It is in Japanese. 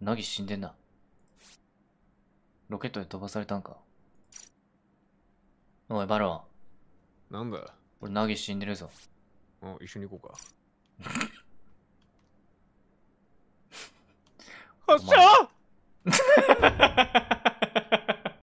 ナギ死んでんな。ロケットで飛ばされたんか。おい、バロン。なんだ俺、ナギ死んでるぞ。うん、一緒に行こうか。発射